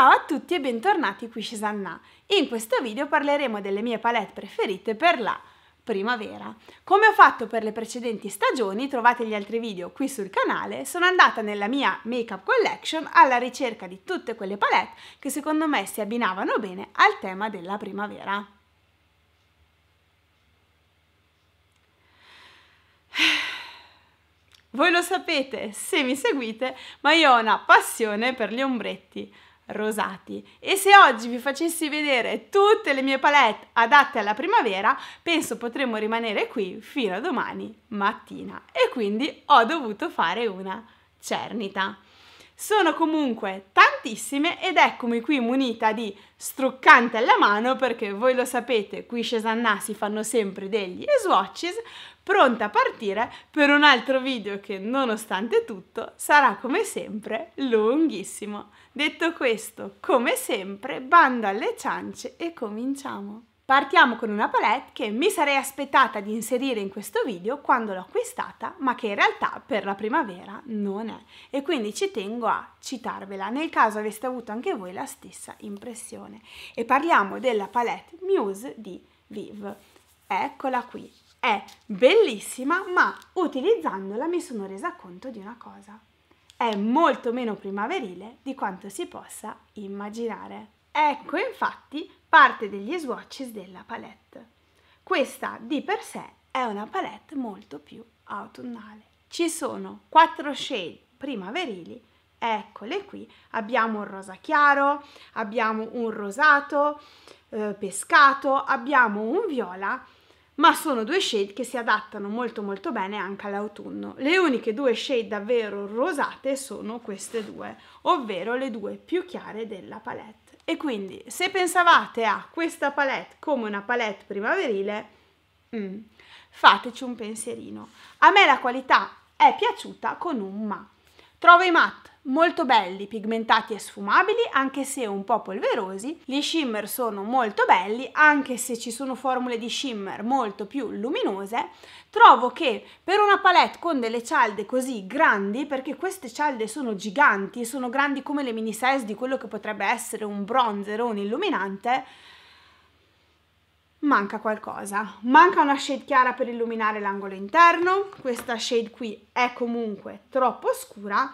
Ciao a tutti e bentornati qui Shesanna. In questo video parleremo delle mie palette preferite per la primavera. Come ho fatto per le precedenti stagioni, trovate gli altri video qui sul canale, sono andata nella mia make-up collection alla ricerca di tutte quelle palette che secondo me si abbinavano bene al tema della primavera. Voi lo sapete se mi seguite, ma io ho una passione per gli ombretti rosati. E se oggi vi facessi vedere tutte le mie palette adatte alla primavera, penso potremmo rimanere qui fino a domani mattina. E quindi ho dovuto fare una cernita. Sono comunque tantissime ed eccomi qui munita di struccante alla mano perché voi lo sapete, qui Cesannà si fanno sempre degli swatches, pronta a partire per un altro video che nonostante tutto sarà come sempre lunghissimo. Detto questo, come sempre, bando alle ciance e cominciamo! Partiamo con una palette che mi sarei aspettata di inserire in questo video quando l'ho acquistata, ma che in realtà per la primavera non è. E quindi ci tengo a citarvela, nel caso aveste avuto anche voi la stessa impressione. E parliamo della palette Muse di Viv. Eccola qui, è bellissima, ma utilizzandola mi sono resa conto di una cosa. È molto meno primaverile di quanto si possa immaginare. Ecco infatti parte degli swatches della palette. Questa di per sé è una palette molto più autunnale. Ci sono quattro shade primaverili, eccole qui, abbiamo un rosa chiaro, abbiamo un rosato eh, pescato, abbiamo un viola, ma sono due shade che si adattano molto molto bene anche all'autunno. Le uniche due shade davvero rosate sono queste due, ovvero le due più chiare della palette. E quindi se pensavate a questa palette come una palette primaverile, mm, fateci un pensierino. A me la qualità è piaciuta con un ma. Trovo i matte molto belli, pigmentati e sfumabili, anche se un po' polverosi. Gli shimmer sono molto belli, anche se ci sono formule di shimmer molto più luminose. Trovo che per una palette con delle cialde così grandi, perché queste cialde sono giganti, sono grandi come le mini size di quello che potrebbe essere un bronzer o un illuminante, manca qualcosa. Manca una shade chiara per illuminare l'angolo interno, questa shade qui è comunque troppo scura,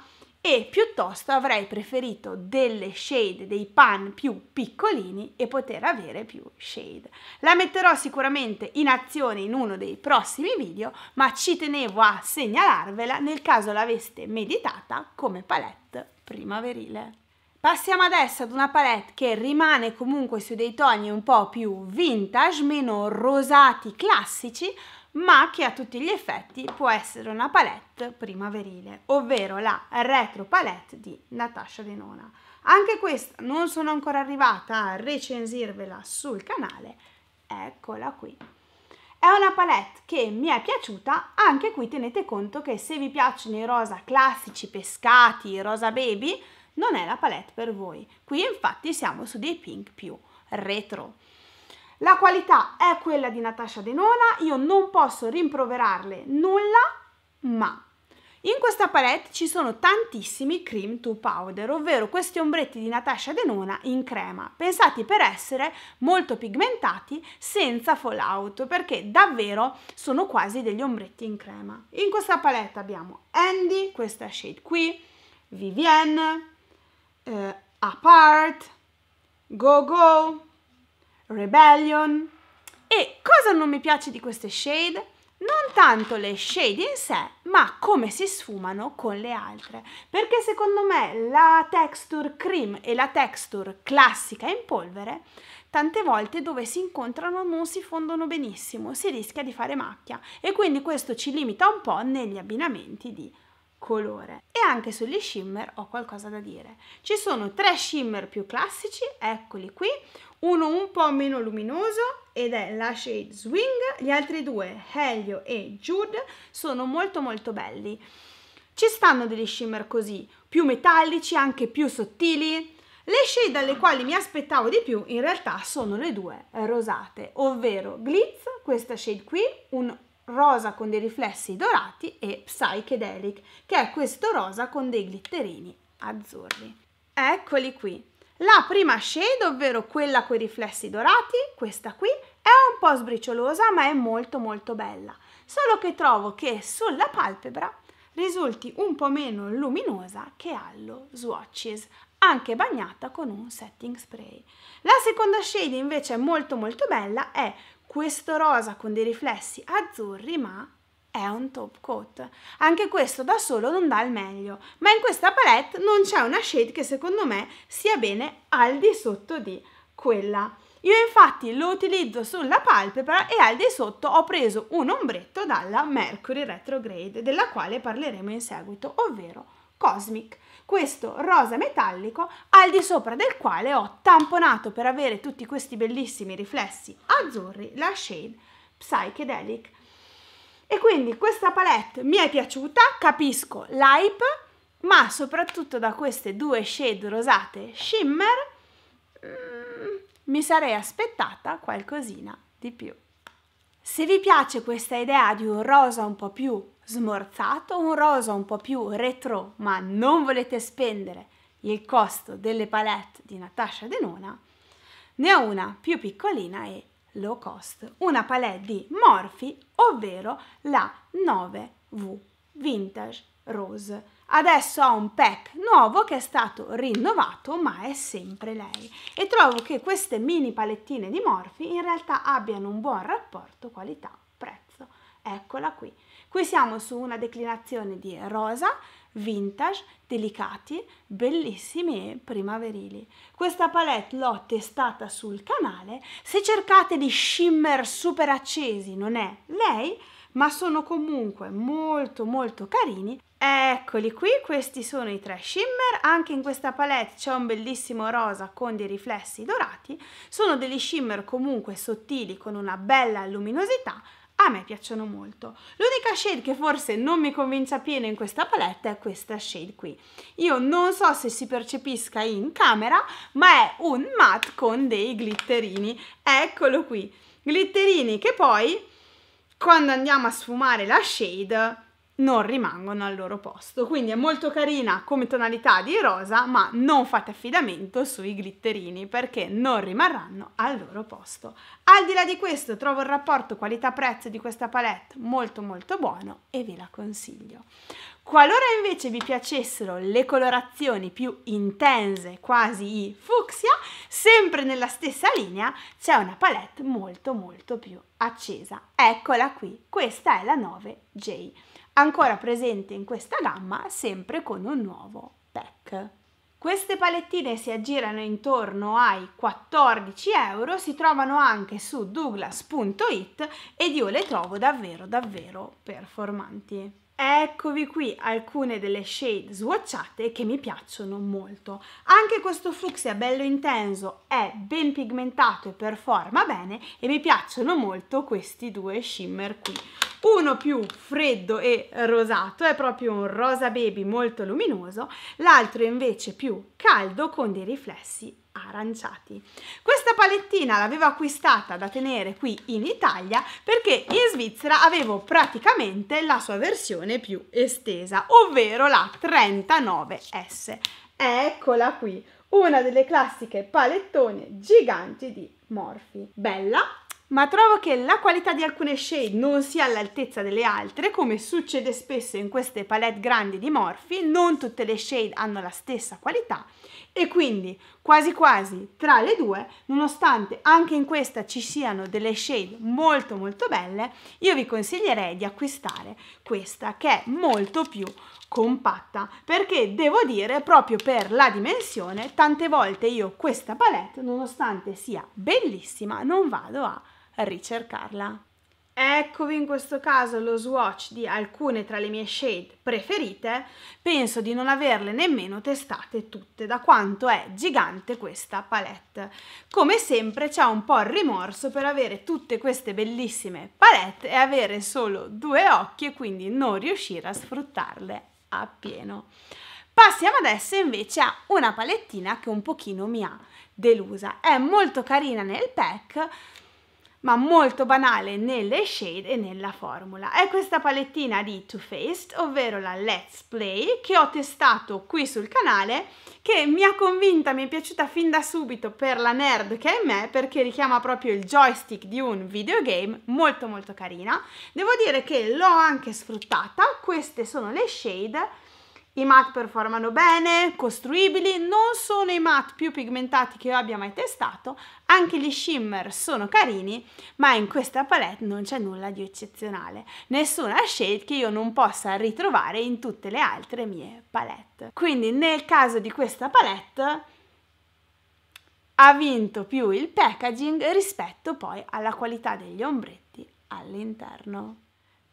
e piuttosto avrei preferito delle shade, dei pan più piccolini e poter avere più shade. La metterò sicuramente in azione in uno dei prossimi video, ma ci tenevo a segnalarvela nel caso l'aveste meditata come palette primaverile. Passiamo adesso ad una palette che rimane comunque su dei toni un po' più vintage, meno rosati classici, ma che a tutti gli effetti può essere una palette primaverile, ovvero la retro palette di Natasha Denona. Anche questa non sono ancora arrivata a recensirvela sul canale, eccola qui. È una palette che mi è piaciuta, anche qui tenete conto che se vi piacciono i rosa classici pescati, i rosa baby, non è la palette per voi. Qui infatti siamo su dei pink più retro. La qualità è quella di Natasha Denona, io non posso rimproverarle nulla, ma in questa palette ci sono tantissimi cream to powder, ovvero questi ombretti di Natasha Denona in crema, pensati per essere molto pigmentati senza fallout, perché davvero sono quasi degli ombretti in crema. In questa palette abbiamo Andy, questa shade qui, Vivienne, eh, Apart, Go Go, Rebellion. E cosa non mi piace di queste shade? Non tanto le shade in sé, ma come si sfumano con le altre. Perché secondo me la texture cream e la texture classica in polvere, tante volte dove si incontrano non si fondono benissimo, si rischia di fare macchia. E quindi questo ci limita un po' negli abbinamenti di colore. E anche sugli shimmer ho qualcosa da dire. Ci sono tre shimmer più classici, eccoli qui, uno un po' meno luminoso ed è la shade Swing, gli altri due, Helio e Jude, sono molto molto belli. Ci stanno degli shimmer così, più metallici, anche più sottili. Le shade alle quali mi aspettavo di più in realtà sono le due rosate, ovvero Glitz, questa shade qui, un rosa con dei riflessi dorati e Psychedelic, che è questo rosa con dei glitterini azzurri. Eccoli qui. La prima shade, ovvero quella con i riflessi dorati, questa qui, è un po' sbriciolosa ma è molto molto bella, solo che trovo che sulla palpebra risulti un po' meno luminosa che allo Swatches, anche bagnata con un setting spray. La seconda shade invece molto molto bella è questo rosa con dei riflessi azzurri, ma è un top coat. Anche questo da solo non dà il meglio, ma in questa palette non c'è una shade che secondo me sia bene al di sotto di quella. Io infatti lo utilizzo sulla palpebra e al di sotto ho preso un ombretto dalla Mercury Retrograde, della quale parleremo in seguito, ovvero Cosmic, questo rosa metallico al di sopra del quale ho tamponato per avere tutti questi bellissimi riflessi azzurri la shade Psychedelic. E quindi questa palette mi è piaciuta, capisco l'hype, ma soprattutto da queste due shade rosate shimmer mm, mi sarei aspettata qualcosina di più. Se vi piace questa idea di un rosa un po' più smorzato, un rosa un po' più retro, ma non volete spendere il costo delle palette di Natasha Denona, ne ho una più piccolina e low cost, una palette di Morphe, ovvero la 9V Vintage Rose. Adesso ha un pack nuovo che è stato rinnovato, ma è sempre lei. E trovo che queste mini palettine di Morphe in realtà abbiano un buon rapporto qualità-prezzo. Eccola qui Qui siamo su una declinazione di rosa, vintage, delicati, bellissimi e primaverili. Questa palette l'ho testata sul canale, se cercate di shimmer super accesi non è lei, ma sono comunque molto molto carini. Eccoli qui, questi sono i tre shimmer, anche in questa palette c'è un bellissimo rosa con dei riflessi dorati, sono degli shimmer comunque sottili con una bella luminosità a me piacciono molto. L'unica shade che forse non mi convince appieno in questa palette è questa shade qui. Io non so se si percepisca in camera, ma è un matte con dei glitterini. Eccolo qui. Glitterini che poi, quando andiamo a sfumare la shade, non rimangono al loro posto. Quindi è molto carina come tonalità di rosa, ma non fate affidamento sui glitterini perché non rimarranno al loro posto. Al di là di questo trovo il rapporto qualità-prezzo di questa palette molto molto buono e ve la consiglio. Qualora invece vi piacessero le colorazioni più intense, quasi fucsia, sempre nella stessa linea c'è una palette molto molto più accesa. Eccola qui, questa è la 9J ancora presente in questa gamma sempre con un nuovo pack. Queste palettine si aggirano intorno ai 14 euro, si trovano anche su douglas.it ed io le trovo davvero davvero performanti. Eccovi qui alcune delle shade swatchate che mi piacciono molto. Anche questo fucsia bello intenso è ben pigmentato e performa bene e mi piacciono molto questi due shimmer qui uno più freddo e rosato, è proprio un rosa baby molto luminoso, l'altro invece più caldo con dei riflessi aranciati. Questa palettina l'avevo acquistata da tenere qui in Italia perché in Svizzera avevo praticamente la sua versione più estesa, ovvero la 39S. Eccola qui, una delle classiche palettone giganti di Morphy. Bella, ma trovo che la qualità di alcune shade non sia all'altezza delle altre, come succede spesso in queste palette grandi di Morphe, non tutte le shade hanno la stessa qualità e quindi quasi quasi tra le due, nonostante anche in questa ci siano delle shade molto molto belle, io vi consiglierei di acquistare questa che è molto più compatta perché devo dire proprio per la dimensione tante volte io questa palette nonostante sia bellissima non vado a ricercarla. Eccovi in questo caso lo swatch di alcune tra le mie shade preferite, penso di non averle nemmeno testate tutte da quanto è gigante questa palette. Come sempre c'è un po' il rimorso per avere tutte queste bellissime palette e avere solo due occhi e quindi non riuscire a sfruttarle appieno. Passiamo adesso invece a una palettina che un pochino mi ha delusa. È molto carina nel pack, ma molto banale nelle shade e nella formula. È questa palettina di Too Faced, ovvero la Let's Play, che ho testato qui sul canale, che mi ha convinta, mi è piaciuta fin da subito per la nerd che è in me, perché richiama proprio il joystick di un videogame, molto molto carina. Devo dire che l'ho anche sfruttata, queste sono le shade, i matte performano bene, costruibili, non sono i matte più pigmentati che io abbia mai testato, anche gli shimmer sono carini, ma in questa palette non c'è nulla di eccezionale, nessuna shade che io non possa ritrovare in tutte le altre mie palette. Quindi nel caso di questa palette ha vinto più il packaging rispetto poi alla qualità degli ombretti all'interno.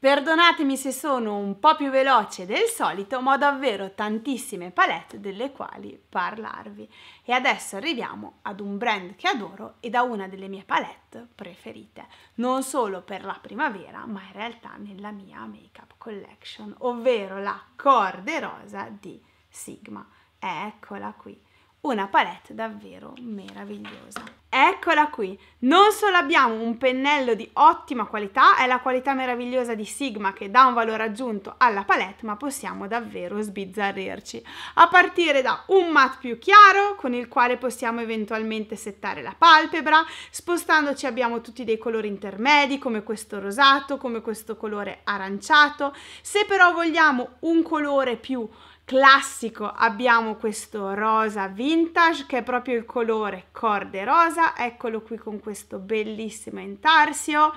Perdonatemi se sono un po' più veloce del solito, ma ho davvero tantissime palette delle quali parlarvi. E adesso arriviamo ad un brand che adoro ed a una delle mie palette preferite, non solo per la primavera, ma in realtà nella mia make-up collection, ovvero la Corde Rosa di Sigma. Eccola qui una palette davvero meravigliosa. Eccola qui! Non solo abbiamo un pennello di ottima qualità, è la qualità meravigliosa di Sigma che dà un valore aggiunto alla palette, ma possiamo davvero sbizzarrirci. A partire da un matte più chiaro, con il quale possiamo eventualmente settare la palpebra, spostandoci abbiamo tutti dei colori intermedi, come questo rosato, come questo colore aranciato. Se però vogliamo un colore più classico abbiamo questo rosa vintage che è proprio il colore corde rosa eccolo qui con questo bellissimo intarsio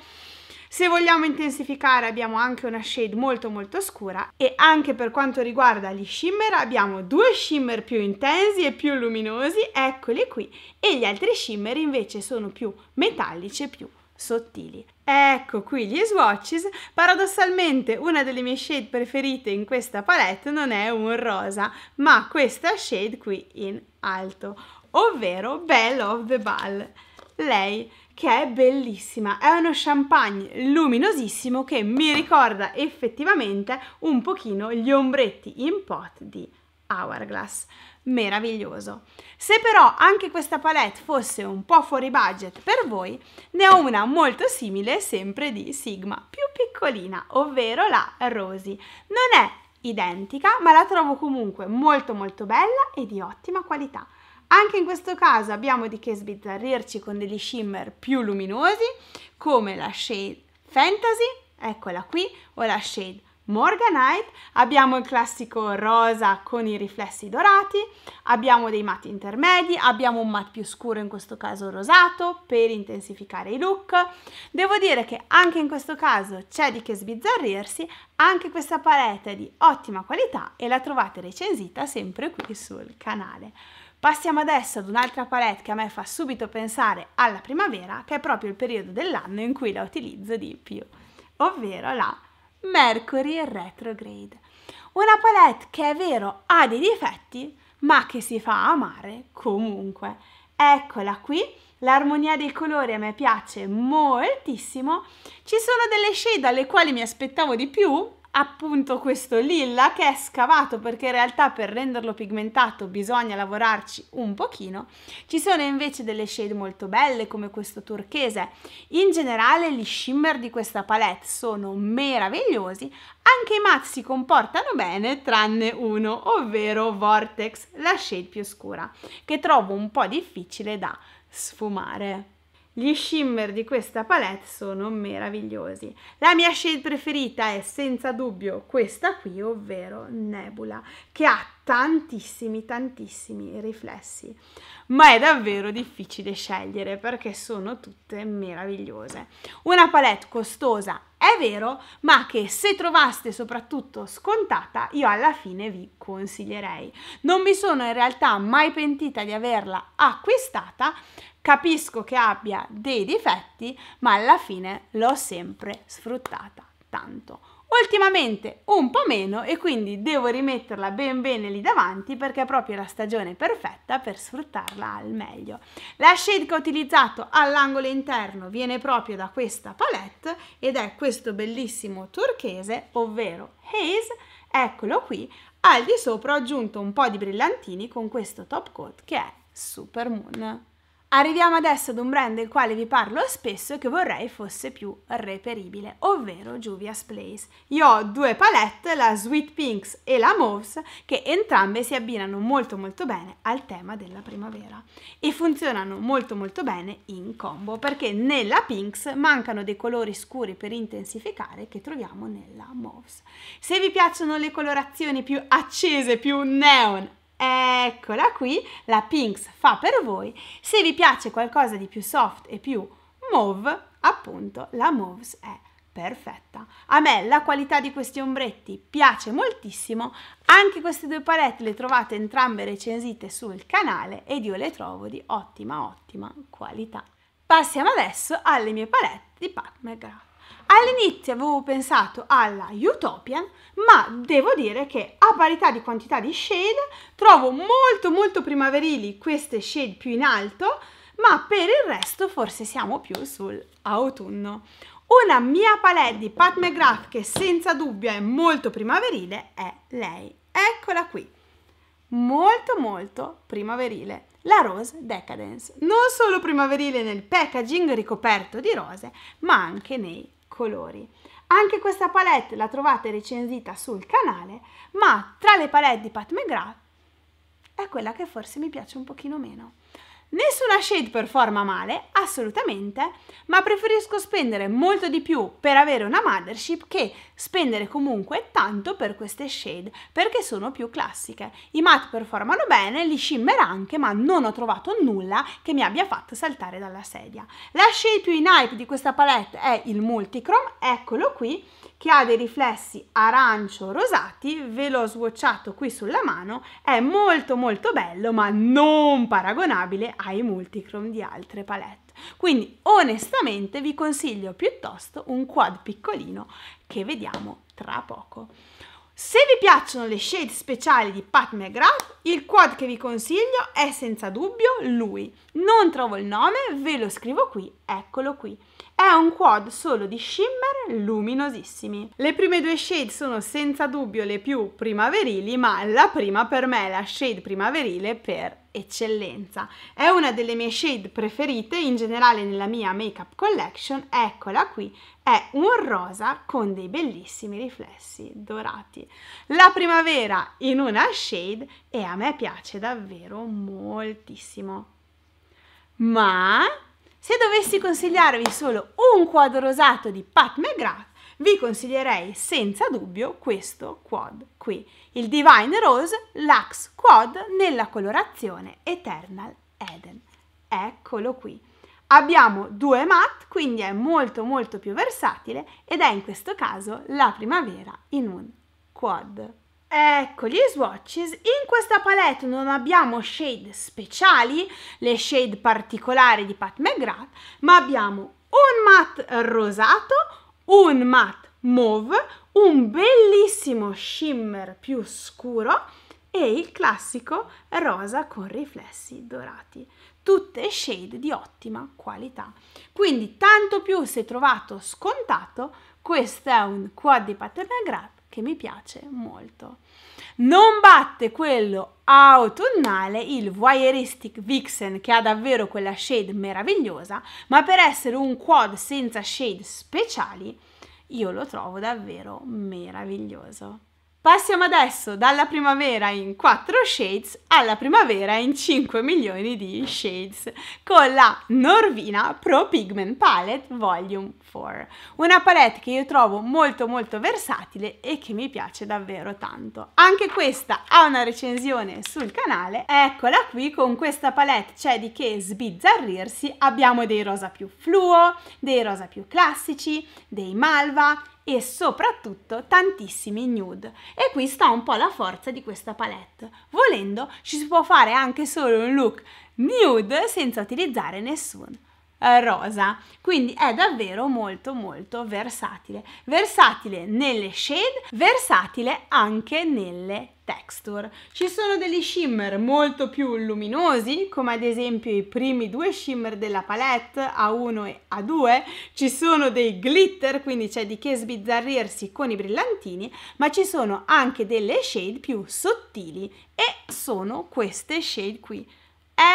se vogliamo intensificare abbiamo anche una shade molto molto scura e anche per quanto riguarda gli shimmer abbiamo due shimmer più intensi e più luminosi, eccoli qui, e gli altri shimmer invece sono più metallici e più sottili. Ecco qui gli swatches, paradossalmente una delle mie shade preferite in questa palette non è un rosa, ma questa shade qui in alto, ovvero Belle of the Ball. Lei che è bellissima, è uno champagne luminosissimo che mi ricorda effettivamente un pochino gli ombretti in pot di Hourglass. Meraviglioso. Se però anche questa palette fosse un po' fuori budget per voi, ne ho una molto simile, sempre di Sigma, più piccolina, ovvero la Rosy. Non è identica, ma la trovo comunque molto molto bella e di ottima qualità. Anche in questo caso abbiamo di che sbizzarrirci con degli shimmer più luminosi, come la shade Fantasy, eccola qui, o la shade Morganite, abbiamo il classico rosa con i riflessi dorati, abbiamo dei matti intermedi, abbiamo un matte più scuro, in questo caso rosato, per intensificare i look. Devo dire che anche in questo caso c'è di che sbizzarrirsi, anche questa palette è di ottima qualità e la trovate recensita sempre qui sul canale. Passiamo adesso ad un'altra palette che a me fa subito pensare alla primavera, che è proprio il periodo dell'anno in cui la utilizzo di più, ovvero la Mercury retrograde. Una palette che è vero ha dei difetti, ma che si fa amare comunque. Eccola qui, l'armonia dei colori a me piace moltissimo. Ci sono delle shade alle quali mi aspettavo di più, appunto questo lilla che è scavato perché in realtà per renderlo pigmentato bisogna lavorarci un pochino. Ci sono invece delle shade molto belle come questo turchese. In generale gli shimmer di questa palette sono meravigliosi, anche i matte si comportano bene tranne uno, ovvero Vortex, la shade più scura, che trovo un po' difficile da sfumare. Gli shimmer di questa palette sono meravigliosi. La mia shade preferita è senza dubbio questa qui, ovvero Nebula, che ha tantissimi, tantissimi riflessi. Ma è davvero difficile scegliere perché sono tutte meravigliose. Una palette costosa è vero, ma che se trovaste soprattutto scontata, io alla fine vi consiglierei. Non mi sono in realtà mai pentita di averla acquistata Capisco che abbia dei difetti, ma alla fine l'ho sempre sfruttata tanto. Ultimamente un po' meno e quindi devo rimetterla ben bene lì davanti perché è proprio la stagione perfetta per sfruttarla al meglio. La shade che ho utilizzato all'angolo interno viene proprio da questa palette ed è questo bellissimo turchese, ovvero Haze, eccolo qui, al di sopra ho aggiunto un po' di brillantini con questo top coat che è Supermoon. Arriviamo adesso ad un brand del quale vi parlo spesso e che vorrei fosse più reperibile, ovvero Juvia's Place. Io ho due palette, la Sweet Pinks e la Mauves, che entrambe si abbinano molto molto bene al tema della primavera e funzionano molto molto bene in combo perché nella Pinks mancano dei colori scuri per intensificare che troviamo nella Mauves. Se vi piacciono le colorazioni più accese, più neon, Eccola qui, la Pinks fa per voi. Se vi piace qualcosa di più soft e più mauve, appunto la Mauves è perfetta. A me la qualità di questi ombretti piace moltissimo, anche queste due palette le trovate entrambe recensite sul canale ed io le trovo di ottima ottima qualità. Passiamo adesso alle mie palette di Pat McGrath. All'inizio avevo pensato alla Utopian, ma devo dire che a parità di quantità di shade trovo molto molto primaverili queste shade più in alto, ma per il resto forse siamo più sul autunno. Una mia palette di Pat McGrath che senza dubbio è molto primaverile è lei. Eccola qui. Molto molto primaverile. La Rose Decadence. Non solo primaverile nel packaging ricoperto di rose, ma anche nei colori. Anche questa palette la trovate recensita sul canale, ma tra le palette di Pat McGrath è quella che forse mi piace un pochino meno. Nessuna shade performa male, assolutamente, ma preferisco spendere molto di più per avere una mothership che spendere comunque tanto per queste shade, perché sono più classiche. I matte performano bene, gli shimmer anche, ma non ho trovato nulla che mi abbia fatto saltare dalla sedia. La shade più in hype di questa palette è il Multichrome, eccolo qui, che ha dei riflessi arancio-rosati, ve l'ho swatchato qui sulla mano, è molto molto bello ma non paragonabile ai multichrome di altre palette. Quindi onestamente vi consiglio piuttosto un quad piccolino che vediamo tra poco. Se vi piacciono le shade speciali di Pat McGrath, il quad che vi consiglio è senza dubbio lui. Non trovo il nome, ve lo scrivo qui, eccolo qui. È un quad solo di shimmer luminosissimi. Le prime due shade sono senza dubbio le più primaverili, ma la prima per me è la shade primaverile per eccellenza. È una delle mie shade preferite in generale nella mia make-up collection, eccola qui, è un rosa con dei bellissimi riflessi dorati. La primavera in una shade e a me piace davvero moltissimo. Ma se dovessi consigliarvi solo un quadro rosato di Pat McGrath, vi consiglierei senza dubbio questo quad qui il Divine Rose Lux Quad nella colorazione Eternal Eden. Eccolo qui. Abbiamo due matte, quindi è molto molto più versatile ed è in questo caso la primavera in un quad. Ecco gli swatches, in questa palette non abbiamo shade speciali, le shade particolari di Pat McGrath, ma abbiamo un matte rosato, un matte mauve, un bellissimo shimmer più scuro e il classico rosa con riflessi dorati. Tutte shade di ottima qualità. Quindi tanto più se trovato scontato, questo è un quad di pattern grab che mi piace molto. Non batte quello autunnale, il Voyeuristic Vixen, che ha davvero quella shade meravigliosa, ma per essere un quad senza shade speciali, io lo trovo davvero meraviglioso. Passiamo adesso dalla primavera in 4 shades alla primavera in 5 milioni di shades con la Norvina Pro Pigment Palette Volume 4. Una palette che io trovo molto molto versatile e che mi piace davvero tanto. Anche questa ha una recensione sul canale. Eccola qui, con questa palette c'è di che sbizzarrirsi. Abbiamo dei rosa più fluo, dei rosa più classici, dei malva, e soprattutto tantissimi nude. E qui sta un po' la forza di questa palette. Volendo ci si può fare anche solo un look nude senza utilizzare nessun eh, rosa quindi è davvero molto molto versatile versatile nelle shade versatile anche nelle texture. Ci sono degli shimmer molto più luminosi, come ad esempio i primi due shimmer della palette A1 e A2, ci sono dei glitter, quindi c'è di che sbizzarrirsi con i brillantini, ma ci sono anche delle shade più sottili e sono queste shade qui.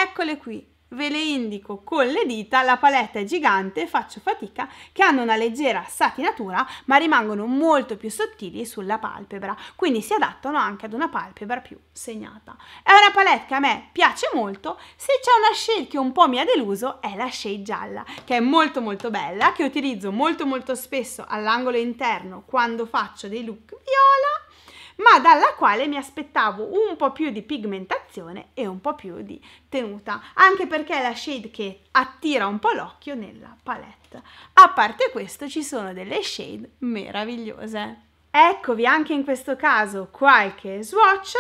Eccole qui, ve le indico con le dita, la paletta è gigante, faccio fatica, che hanno una leggera satinatura ma rimangono molto più sottili sulla palpebra, quindi si adattano anche ad una palpebra più segnata. È una palette che a me piace molto, se c'è una shade che un po' mi ha deluso è la shade gialla, che è molto molto bella, che utilizzo molto molto spesso all'angolo interno quando faccio dei look viola ma dalla quale mi aspettavo un po' più di pigmentazione e un po' più di tenuta, anche perché è la shade che attira un po' l'occhio nella palette. A parte questo ci sono delle shade meravigliose. Eccovi anche in questo caso qualche swatch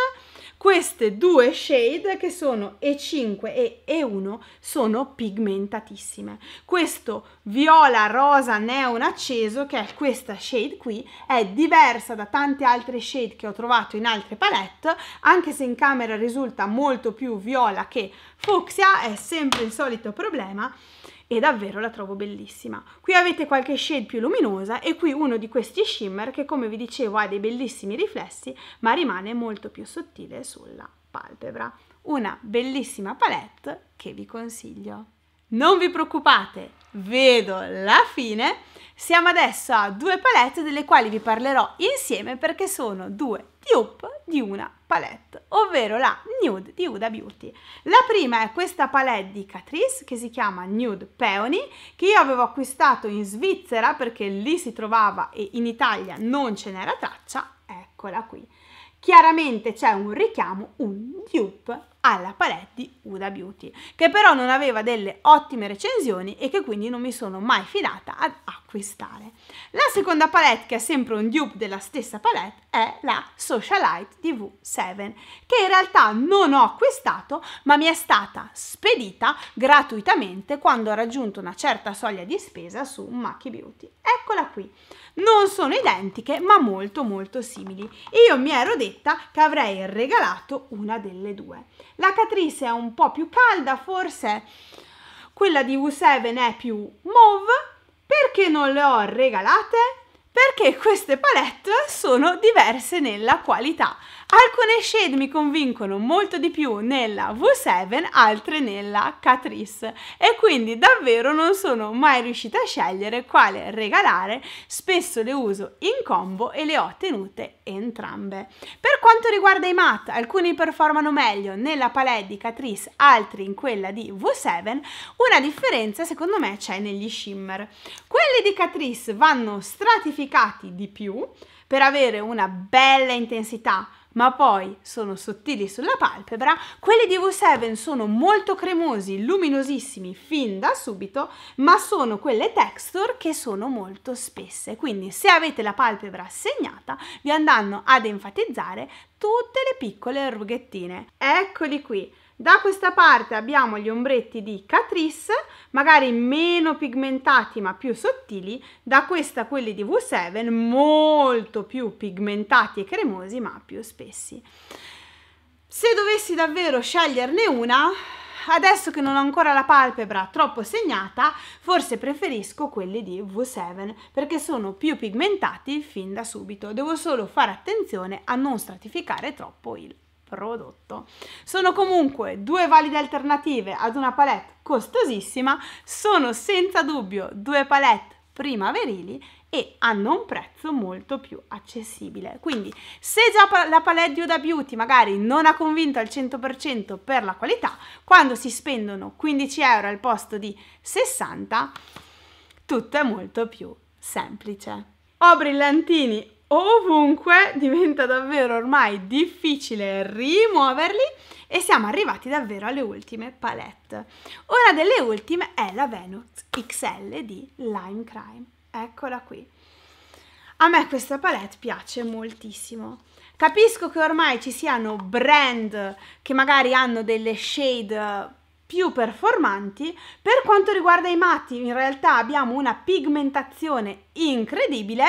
queste due shade che sono E5 e E1 sono pigmentatissime. Questo viola rosa neon acceso che è questa shade qui è diversa da tante altre shade che ho trovato in altre palette anche se in camera risulta molto più viola che fucsia è sempre il solito problema e davvero la trovo bellissima. Qui avete qualche shade più luminosa e qui uno di questi shimmer che come vi dicevo ha dei bellissimi riflessi ma rimane molto più sottile sulla palpebra. Una bellissima palette che vi consiglio. Non vi preoccupate, vedo la fine. Siamo adesso a due palette delle quali vi parlerò insieme perché sono due dupe di una palette, ovvero la Nude di Huda Beauty. La prima è questa palette di Catrice che si chiama Nude Peony, che io avevo acquistato in Svizzera perché lì si trovava e in Italia non ce n'era traccia, eccola qui. Chiaramente c'è un richiamo, un dupe alla palette di Uda Beauty, che però non aveva delle ottime recensioni e che quindi non mi sono mai fidata ad acquistare. La seconda palette, che è sempre un dupe della stessa palette, è la Socialite tv 7 che in realtà non ho acquistato, ma mi è stata spedita gratuitamente quando ho raggiunto una certa soglia di spesa su Macchi Beauty. Eccola qui. Non sono identiche, ma molto molto simili. Io mi ero detta che avrei regalato una delle due. La catrice è un po' più calda, forse quella di U7 è più mauve. Perché non le ho regalate? Perché queste palette sono diverse nella qualità. Alcune shade mi convincono molto di più nella V7, altre nella Catrice e quindi davvero non sono mai riuscita a scegliere quale regalare, spesso le uso in combo e le ho tenute entrambe. Per quanto riguarda i matte, alcuni performano meglio nella palette di Catrice, altri in quella di V7, una differenza secondo me c'è negli shimmer. Quelli di Catrice vanno stratificati di più per avere una bella intensità ma poi sono sottili sulla palpebra, quelli di V7 sono molto cremosi, luminosissimi fin da subito, ma sono quelle texture che sono molto spesse. Quindi se avete la palpebra segnata, vi andranno ad enfatizzare tutte le piccole rughettine. Eccoli qui. Da questa parte abbiamo gli ombretti di Catrice, magari meno pigmentati ma più sottili, da questa quelli di V7 molto più pigmentati e cremosi ma più spessi. Se dovessi davvero sceglierne una, adesso che non ho ancora la palpebra troppo segnata, forse preferisco quelli di V7 perché sono più pigmentati fin da subito. Devo solo fare attenzione a non stratificare troppo il prodotto. Sono comunque due valide alternative ad una palette costosissima, sono senza dubbio due palette primaverili e hanno un prezzo molto più accessibile. Quindi se già la palette di Oda Beauty magari non ha convinto al 100% per la qualità, quando si spendono 15 euro al posto di 60, tutto è molto più semplice. Ho brillantini ovunque, diventa davvero ormai difficile rimuoverli e siamo arrivati davvero alle ultime palette. Una delle ultime è la Venus XL di Lime Crime, eccola qui. A me questa palette piace moltissimo. Capisco che ormai ci siano brand che magari hanno delle shade più performanti. Per quanto riguarda i matti, in realtà abbiamo una pigmentazione incredibile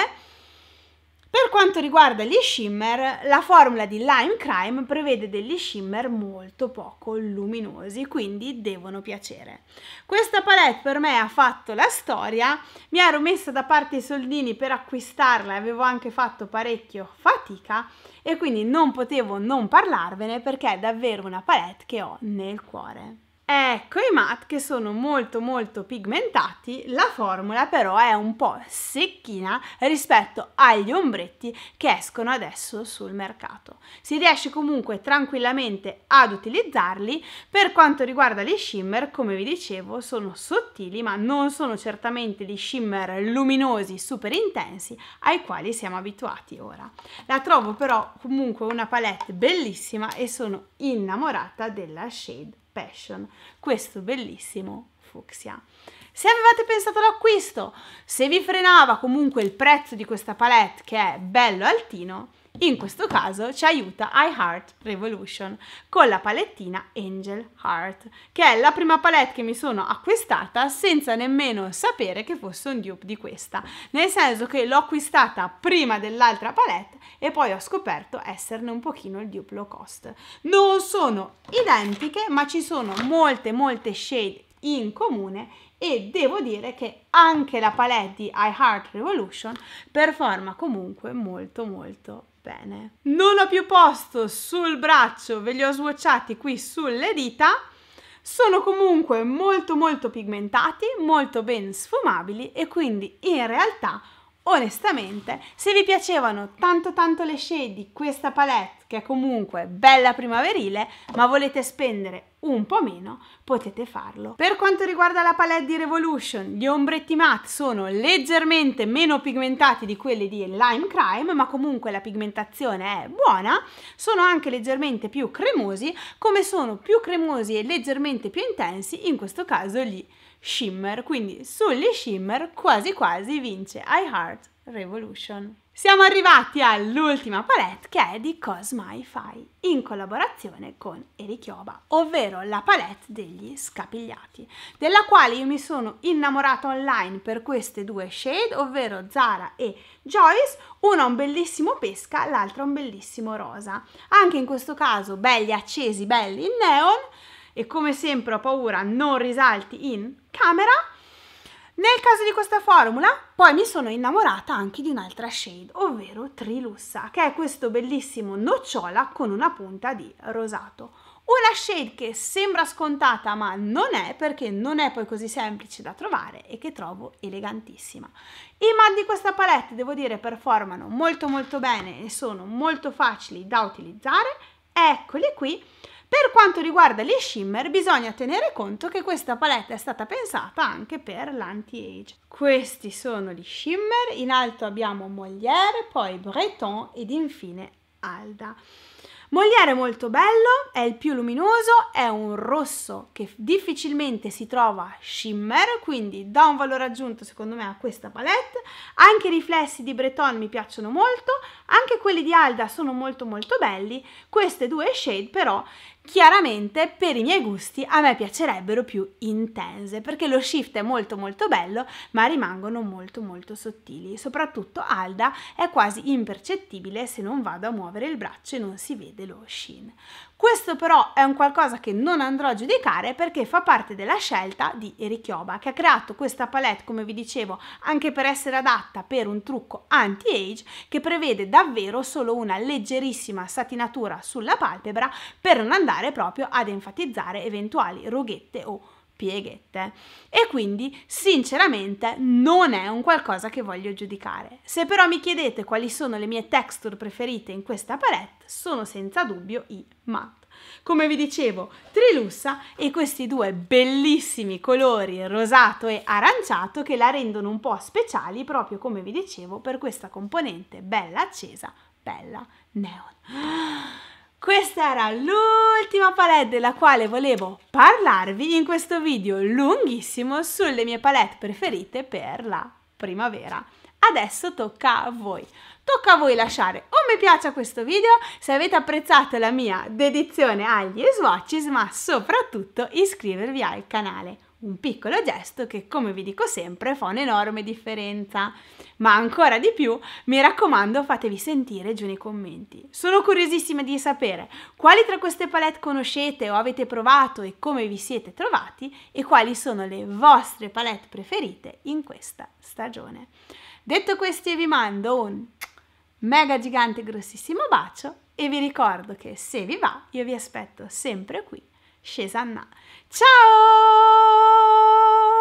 per quanto riguarda gli shimmer, la formula di Lime Crime prevede degli shimmer molto poco luminosi, quindi devono piacere. Questa palette per me ha fatto la storia, mi ero messa da parte i soldini per acquistarla, e avevo anche fatto parecchio fatica e quindi non potevo non parlarvene perché è davvero una palette che ho nel cuore. Ecco i matte che sono molto molto pigmentati, la formula però è un po' secchina rispetto agli ombretti che escono adesso sul mercato. Si riesce comunque tranquillamente ad utilizzarli, per quanto riguarda gli shimmer come vi dicevo sono sottili ma non sono certamente gli shimmer luminosi super intensi ai quali siamo abituati ora. La trovo però comunque una palette bellissima e sono innamorata della shade Passion. Questo bellissimo fucsia. Se avevate pensato all'acquisto, se vi frenava comunque il prezzo di questa palette che è bello altino, in questo caso ci aiuta iHeart Revolution con la palettina Angel Heart, che è la prima palette che mi sono acquistata senza nemmeno sapere che fosse un dupe di questa, nel senso che l'ho acquistata prima dell'altra palette e poi ho scoperto esserne un pochino il dupe low cost. Non sono identiche, ma ci sono molte molte shade in comune e devo dire che anche la palette di iHeart Revolution performa comunque molto molto bene. Non ho più posto sul braccio, ve li ho swatchati qui sulle dita, sono comunque molto molto pigmentati, molto ben sfumabili e quindi in realtà Onestamente, se vi piacevano tanto tanto le shade di questa palette, che è comunque bella primaverile, ma volete spendere un po' meno, potete farlo. Per quanto riguarda la palette di Revolution, gli ombretti matte sono leggermente meno pigmentati di quelli di Lime Crime, ma comunque la pigmentazione è buona, sono anche leggermente più cremosi, come sono più cremosi e leggermente più intensi, in questo caso lì shimmer, quindi sugli shimmer quasi quasi vince I Heart Revolution. Siamo arrivati all'ultima palette che è di Cosmai Fai in collaborazione con Erichioba, ovvero la palette degli scapigliati, della quale io mi sono innamorata online per queste due shade, ovvero Zara e Joyce, una un bellissimo pesca, l'altra un bellissimo rosa. Anche in questo caso belli accesi, belli in neon, e come sempre ho paura non risalti in camera. Nel caso di questa formula, poi mi sono innamorata anche di un'altra shade, ovvero Trilussa, che è questo bellissimo nocciola con una punta di rosato. Una shade che sembra scontata ma non è perché non è poi così semplice da trovare e che trovo elegantissima. I mat di questa palette devo dire performano molto molto bene e sono molto facili da utilizzare. Eccoli qui. Per quanto riguarda gli shimmer bisogna tenere conto che questa palette è stata pensata anche per l'anti-age. Questi sono gli shimmer, in alto abbiamo Molière, poi Breton ed infine Alda. Molière è molto bello, è il più luminoso, è un rosso che difficilmente si trova shimmer, quindi dà un valore aggiunto secondo me a questa palette. Anche i riflessi di Breton mi piacciono molto, anche quelli di Alda sono molto molto belli. Queste due shade però Chiaramente per i miei gusti a me piacerebbero più intense perché lo shift è molto molto bello ma rimangono molto molto sottili. Soprattutto Alda è quasi impercettibile se non vado a muovere il braccio e non si vede lo sheen. Questo però è un qualcosa che non andrò a giudicare perché fa parte della scelta di Eric Yoba che ha creato questa palette, come vi dicevo, anche per essere adatta per un trucco anti-age che prevede davvero solo una leggerissima satinatura sulla palpebra per non andare proprio ad enfatizzare eventuali rughette o pieghette. E quindi, sinceramente, non è un qualcosa che voglio giudicare. Se però mi chiedete quali sono le mie texture preferite in questa palette, sono senza dubbio i matte. Come vi dicevo, Trilussa e questi due bellissimi colori rosato e aranciato che la rendono un po' speciali proprio come vi dicevo per questa componente bella accesa, bella neon. Questa era l'ultima palette della quale volevo parlarvi in questo video lunghissimo sulle mie palette preferite per la primavera. Adesso tocca a voi. Tocca a voi lasciare un mi piace a questo video se avete apprezzato la mia dedizione agli swatches, ma soprattutto iscrivervi al canale un piccolo gesto che, come vi dico sempre, fa un'enorme differenza. Ma ancora di più, mi raccomando, fatevi sentire giù nei commenti. Sono curiosissima di sapere quali tra queste palette conoscete o avete provato e come vi siete trovati e quali sono le vostre palette preferite in questa stagione. Detto questo, io vi mando un mega gigante grossissimo bacio e vi ricordo che se vi va, io vi aspetto sempre qui Scesanna. Ciao!